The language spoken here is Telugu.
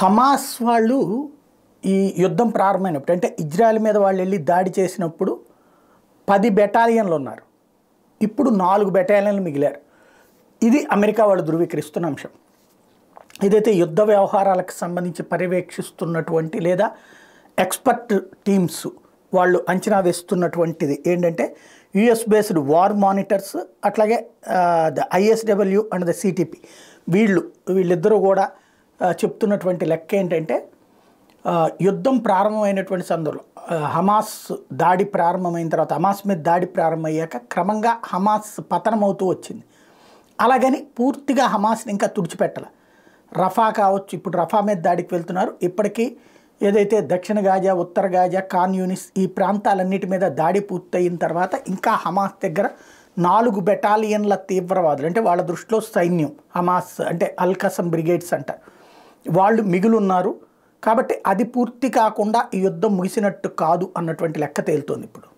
హమాస్ వాళ్ళు ఈ యుద్ధం ప్రారంభమైనప్పుడు అంటే ఇజ్రాయెల్ మీద వాళ్ళు వెళ్ళి దాడి చేసినప్పుడు పది బెటాలియన్లు ఉన్నారు ఇప్పుడు నాలుగు బెటాలియన్లు మిగిలారు ఇది అమెరికా వాళ్ళు ధృవీకరిస్తున్న అంశం ఇదైతే యుద్ధ వ్యవహారాలకు సంబంధించి పర్యవేక్షిస్తున్నటువంటి లేదా ఎక్స్పర్ట్ టీమ్స్ వాళ్ళు అంచనా వేస్తున్నటువంటిది ఏంటంటే యుఎస్ బేస్డ్ వార్ మానిటర్స్ అట్లాగే the ISW and the CTP వీళ్ళు వీళ్ళిద్దరూ కూడా చెప్తున్నటువంటి లెక్క ఏంటంటే యుద్ధం ప్రారంభమైనటువంటి సందర్భంలో హమాస్ దాడి ప్రారంభమైన తర్వాత హమాస్ మీద దాడి ప్రారంభమయ్యాక క్రమంగా హమాస్ పతనమవుతూ వచ్చింది అలాగని పూర్తిగా హమాస్ని ఇంకా తుడిచిపెట్టాలి రఫా కావచ్చు ఇప్పుడు రఫా మీద దాడికి వెళ్తున్నారు ఇప్పటికీ ఏదైతే దక్షిణ గాజా ఉత్తర గాజా కాన్ యూనిస్ ఈ ప్రాంతాలన్నిటి మీద దాడి పూర్తయిన తర్వాత ఇంకా హమాస్ దగ్గర నాలుగు బెటాలియన్ల తీవ్రవాదులు అంటే వాళ్ళ దృష్టిలో సైన్యం హమాస్ అంటే అల్కసం బ్రిగేడ్స్ అంటారు వాళ్ళు మిగులున్నారు కాబట్టి అది పూర్తి కాకుండా ఈ యుద్ధం ముగిసినట్టు కాదు అన్నటువంటి లెక్క తేలుతోంది ఇప్పుడు